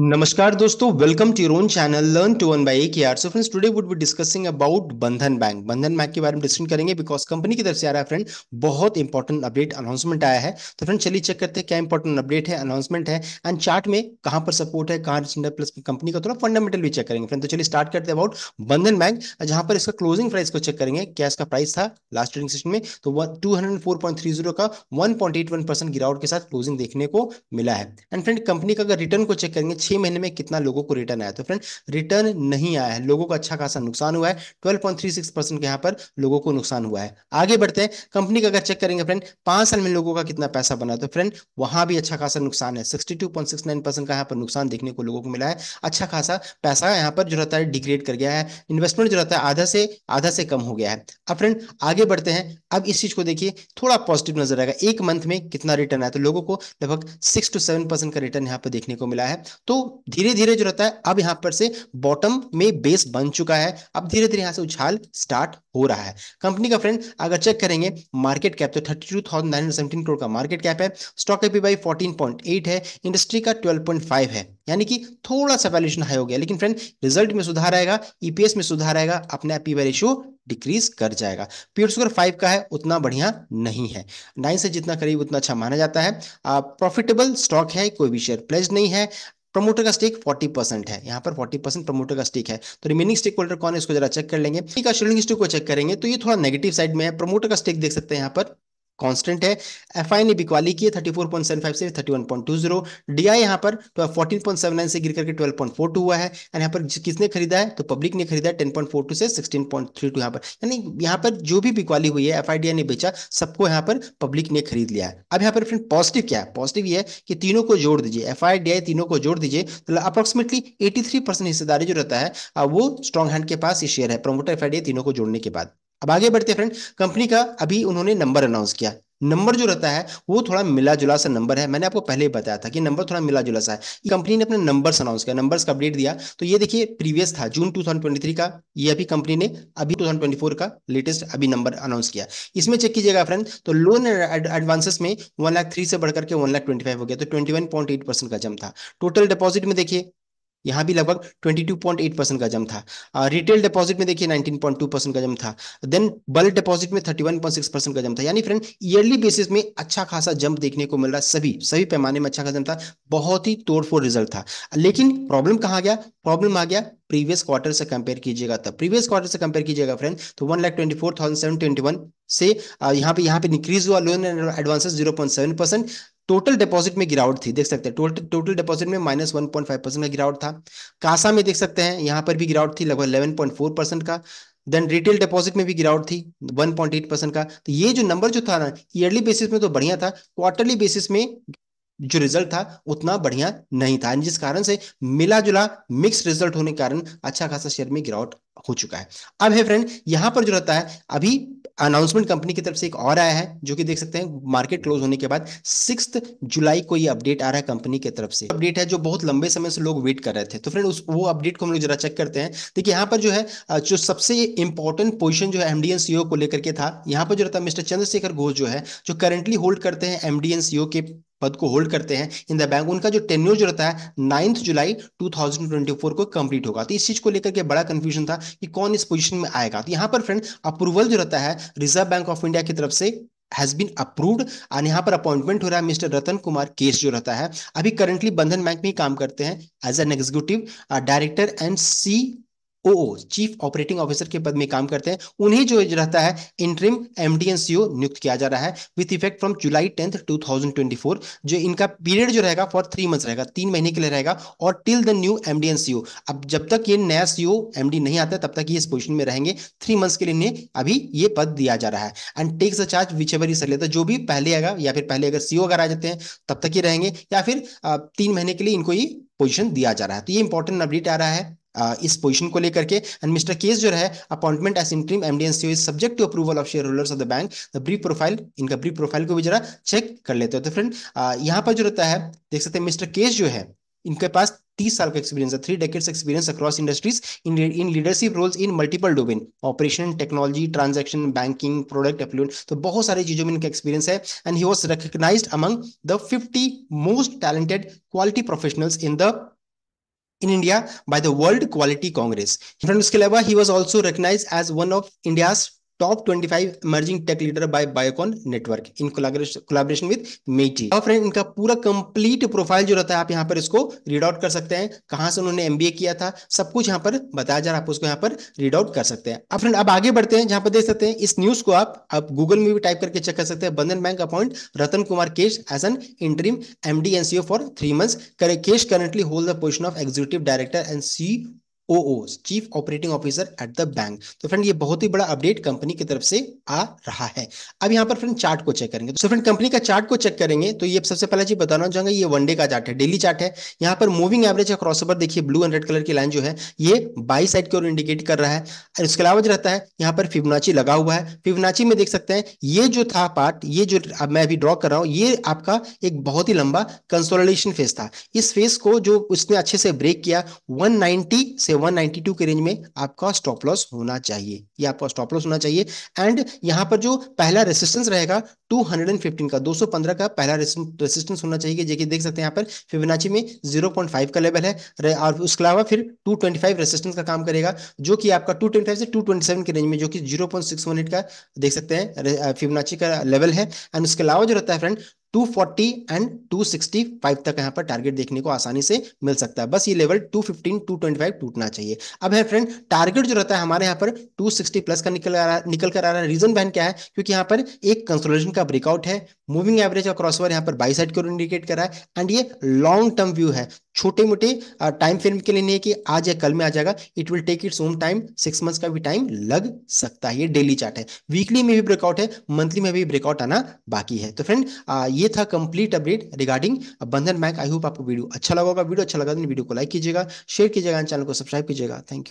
नमस्कार दोस्तों welcome to your channel learn to one by K R so friends today would be discussing about Bandhan Bank Bandhan Bank के बारे में discussion करेंगे because company की तरफ से आ रहा है फ्रेंड बहुत इंपॉर्टेंट अपडेट अनाउंसमेंट आया है तो फ्रेंड चलिए चेक करते हैं क्या इंपॉर्टेंट अपडेट है अनाउंसमेंट है एंड चार्ट में कहां पर सपोर्ट है कहां रिसेंट प्लस कंपनी का थोड़ा फंडामेंटल भी चेक करेंगे फ्रेंड तो चलिए स्टार्ट करते हैं अबाउट बंधन बैंक जहां पर इसका क्लोजिंग प्राइस को चेक करेंगे क्या इसका प्राइस था लास्ट ट्रेडिंग सेशन में तो टू का वन गिरावट के साथ क्लोजिंग देखने को मिला है एंड फ्रेंड कंपनी का अगर रिटर्न को चेक करेंगे छह महीने में कितना लोगों को रिटर्न आया तो फ्रेंड रिटर्न नहीं आया है लोगों को अच्छा खासा नुकसान हुआ है twelve point three six percent के यहाँ पर लोगों को नुकसान हुआ है आगे बढ़ते हैं कंपनी का अगर चेक करेंगे फ्रेंड पांच साल में लोगों का कितना पैसा बना तो फ्रेंड वहां भी अच्छा खासा नुकसान है सिक्सटी का यहाँ पर नुकसान देखने को लोगों को मिला है अच्छा खासा पैसा यहाँ पर जो रहता है डिग्रेड कर गया है इन्वेस्टमेंट जो रहता है आधा से आधा से कम हो गया है अब फ्रेंड आगे बढ़ते हैं अब इस चीज को देखिए थोड़ा पॉजिटिव नजर आएगा एक मंथ में कितना रिटर्न आया तो लोगों को लगभग सिक्स टू सेवन परसेंट का रिटर्न यहाँ पर देखने को मिला है तो धीरे धीरे जो रहता है अब यहां पर से बॉटम में बेस बन चुका है अब धीरे धीरे यहां से उछाल स्टार्ट हो रहा है कंपनी का फ्रेंड अगर चेक करेंगे मार्केट कैप तो thirty two thousand nine hundred seventeen crore का मार्केट कैप है stock EP by fourteen point eight है इंडस्ट्री का ट्वेल्व पॉइंट फाइव है यानी कि थोड़ा सा वैल्यूशन हाई हो गया लेकिन फ्रेंड रिजल्ट में सुधार आएगा ईपीएस e में सुधार आएगा अपने आप पी वाई रेशियो डिक्रीज कर जाएगा प्योर शुगर फाइव का है उतना बढ़िया नहीं है नाइन से जितना करीब उतना अच्छा माना जाता है प्रॉफिटेबल स्टॉक है कोई भी शेयर प्लेज नहीं है प्रमोटर का स्टेक 40 परसेंट है यहाँ पर 40 परसेंट प्रमोटर का स्टेक है तो रिमेनिंग स्टेक होल्डर कौन है इसको जरा चेक कर लेंगे का शेयरिंग स्टेक को चेक करेंगे तो ये थोड़ा नेगेटिव साइड में है प्रमोटर का स्टेक देख सकते हैं यहाँ पर कांस्टेंट है एफ आई ने बिकवाली की है thirty four point seven five से thirty one point two zero D I यहाँ पर फोर्टीन पॉइंट सेवन नाइन से गिर करके ट्वेल्व पॉइंट फोर टू हुआ है एंड यहाँ पर किसने खरीदा है तो पब्लिक ने खरीदा है टेन पॉइंट फोर टू से सिक्सटीन पॉइंट थ्री टू यहाँ पर यानी यहाँ पर जो भी बिकवाली हुई है एफ आई डी आई ने बेचा सबको यहाँ पर पब्लिक ने खरीद लिया है अब यहाँ पर फ्रेंड पॉजिटिव क्या है पॉजिटिव ये है कि तीनों को जोड़ दीजिए एफ आई डी आई तीनों को जोड़ दीजिए तो अप्रोक्सीमेटली एटी थ्री परसेंट हिस्सेदारी जो रहता है वो स्ट्रॉन्ग हैंड के पास ये शेयर है promoter F I D I तीनों को जोड़ने के बाद अब आगे बढ़ते फ्रेंड कंपनी का अभी उन्होंने नंबर अनाउंस किया नंबर जो रहता है वो थोड़ा मिला जुला सा नंबर है मैंने आपको पहले ही बताया था कि नंबर थोड़ा मिला जुला सा है कंपनी ने अपने नंबर्स अनाउंस किया नंबर्स का अपडेट दिया तो ये देखिए प्रीवियस था जून 2023 का ये अभी कंपनी ने अभी 2024 का लेटेस्ट अभी नंबर अनाउंस किया इसमें चेक कीजिएगा फ्रेंड तो लोन एडवांसेस में वन से बढ़कर के वन हो गया तो ट्वेंटी का जम था टोटल डिपोजिट में देखिए यहाँ भी लगभग 22.8 परसेंट का जम था रिटेल डिपॉजिट में देखिए 19.2 परसेंट का जम था देन बल्क डिपॉजिट में 31.6 परसेंट का जम था यानी फ्रेंड ईयरली बेसिस में अच्छा खासा जंप देखने को मिल रहा सभी सभी पैमाने में अच्छा खासा जम था बहुत ही तोड़फोड़ रिजल्ट था लेकिन प्रॉब्लम कहा गया प्रॉब्लम आ गया प्रीवियस क्वार्टर से कंपेयर कीजिएगा तब प्रीवियस क्वार्टर से कंपेयर कीजिएगा फ्रेंड तो one lakh twenty four thousand seven twenty one से यहाँ पे यहाँ पे इंक्रीज हुआ loan and advances zero point seven percent total deposit में गिरावट थी देख सकते हैं टोटल टोटल डिपॉजिट में minus one point five percent का गिरावट था कासा में देख सकते हैं यहाँ पर भी गिरावट थी लगभग इलेवन पॉइंट फोर परसेंट का देन रिटेल डिपॉजिट में भी गिरावट थी वन पॉइंट एट परसेंट का तो ये जो नंबर जो था ना ईयरली बेसिस में तो बढ़िया था क्वार्टरली बेसिस में जो रिजल्ट था उतना बढ़िया नहीं था जिस कारण से मिला जुला मिक्स रिजल्ट होने के कारण अच्छा खासा शेयर में गिरावट हो चुका है अब है फ्रेंड यहां पर जो रहता है अभी अनाउंसमेंट कंपनी की तरफ से एक और आया है जो कि देख सकते हैं मार्केट क्लोज होने के बाद सिक्स जुलाई को ये अपडेट आ रहा है कंपनी की तरफ से अपडेट है जो बहुत लंबे समय से लोग वेट कर रहे थे तो फ्रेंड उस वो अपडेट को हम लोग जरा चेक करते हैं देखिए यहाँ पर जो है जो सबसे इंपॉर्टेंट पोजिशन जो है एमडीएन सीओ e को लेकर के था यहाँ पर जो रहता है मिस्टर चंद्रशेखर घोष जो है जो करेंटली होल्ड करते हैं एमडीएन सीओ e के पद को होल्ड करते हैं इन द बैंक उनका जो टेन्योर जो रहता है नाइन्थ जुलाई 2024 को कंप्लीट होगा तो इस चीज को लेकर के बड़ा कंफ्यूजन था कि कौन इस पोजीशन में आएगा तो यहां पर फ्रेंड अप्रूवल जो रहता है रिजर्व बैंक ऑफ इंडिया की तरफ से हैज बीन अप्रूव्ड और यहाँ पर अपॉइंटमेंट हो रहा है मिस्टर रतन कुमार केस जो रहता है अभी करंटली बंधन बैंक में ही काम करते हैं as an executive director and C O chief operating officer के पद में काम करते हैं उन्हें जो रहता है इंट्रीम एम डी नियुक्त किया जा रहा है with effect from July tenth to जो इनका पीरियड जो रहेगा फॉर थ्री मंथ रहेगा तीन महीने के लिए रहेगा और till the new M D अब जब तक ये नया सीओ एमडी नहीं आता तब तक ये इस पोजिशन में रहेंगे थ्री मंथ्स के लिए इन्हें अभी ये पद दिया जा रहा है and takes a charge whichever is लेता जो भी पहले आएगा या फिर पहले अगर सीओ अगर आ जाते हैं तब तक ये रहेंगे या फिर तीन महीने के लिए इनको ये पोजीशन दिया जा रहा है तो ये इंपॉर्टेंट अपडेट आ रहा है इस पोजीशन को लेकर के एंड मिस्टर केस जो है appointment as interim MD and CEO is subject to approval of shareholders of the bank the brief profile इनका ब्रीफ प्रोफाइल को भी जरा चेक कर लेते हो तो फ्रेंड यहाँ पर जो रहता है देख सकते हैं मिस्टर केस जो है इनके पास तीस साल का एक्सपीरियंस है three decades experience across industries in in leadership roles in multiple domain operation technology transaction banking product affluent तो बहुत सारी चीजों में इनका एक्सपीरियंस है and he was recognised among the fifty most talented quality professionals in the in India by the World Quality Congress. From उसके अलावा he was also recognized as one of India's top 25 emerging tech leader by Biocon network in collaboration with MeitY और friend इनका पूरा complete profile जो रहता है आप यहाँ पर इसको रीड आउट कर सकते हैं कहां से उन्होंने एमबीए किया था सब कुछ यहाँ पर बताया जा रहा है आप उसको यहाँ पर रीड आउट कर सकते हैं अब फ्रेंड अब आगे बढ़ते हैं जहां पर देख सकते हैं इस न्यूज को आप अब गूगल में भी टाइप करके चेक कर सकते हैं Bandhan Bank appoint Ratan Kumar Kesh as an interim MD and CEO for three months Kesh currently hold the position of executive director and C O chief operating officer at the bank तो फ्रेंड ये बहुत ही बड़ा अपडेट कंपनी की तरफ से आ रहा है अब यहाँ पर फ्रेंड चार्ट को चेक करेंगे तो फ्रेंड कंपनी का चार्ट को चेक करेंगे तो ये सबसे पहला चीज बताना चाहूंगा ये वनडे का चार्ट है डेली चार्ट है यहाँ पर मूविंग एवरेज का क्रॉस ओवर देखिए ब्लू एंड रेड कलर की लाइन जो है ये बाई साइड की ओर इंडिकेट कर रहा है और इसके अलावा जो रहता है यहाँ पर फिबनाची लगा हुआ है फिबनाची में देख सकते हैं ये जो था पार्ट ये जो अब मैं अभी ड्रॉ कर रहा हूँ ये आपका एक बहुत ही लंबा कंसोलिडेशन फेज था इस फेज को जो उसने अच्छे से ब्रेक किया वन से 192 के रेंज में आपका स्टॉप लॉस होना चाहिए ये आपका स्टॉप लॉस होना चाहिए एंड यहाँ पर जो पहला रेसिस्टेंस रहेगा 215 का 215 का पहला रेसिस्टेंस होना चाहिए जैसे देख सकते हैं यहाँ पर फिबोनाची में 0.5 का लेवल है और उसके अलावा फिर 225 रेसिस्टेंस का काम करेगा जो कि आपका 225 से 227 के रेंज में जो कि 0.618 का देख सकते हैं फिबोनाची का लेवल है एंड उसके अलावा जो रहता है फ्रेंड 240 एंड 265 तक यहाँ पर टारगेट देखने को आसानी से मिल सकता है बस ये लेवल 215, 225 टूटना चाहिए अब है फ्रेंड टारगेट जो रहता है हमारे यहाँ पर 260 प्लस का निकल आ रहा निकल कर आ रहा है रीजन बहन क्या है क्योंकि यहाँ पर एक कंसोलेशन का ब्रेकआउट है मूविंग एवरेज का क्रॉसओवर यहाँ पर बाई साइड को इंडिकेट कर रहा है एंड ये लॉन्ग टर्म व्यू है छोटे मोटे टाइम फ्रेम के लिए नहीं है कि आज या कल में आ जाएगा it will take its own time six months का भी टाइम लग सकता है ये डेली चार्ट है वीकली में भी ब्रेकआउट है मंथली में भी ब्रेकआउट आना बाकी है तो फ्रेंड ये था complete update regarding Bandhan Bank I hope आपको वीडियो अच्छा लगा होगा वीडियो अच्छा लगा तो वीडियो को लाइक कीजिएगा शेयर कीजिएगा चैनल को सब्सक्राइब कीजिएगा थैंक यू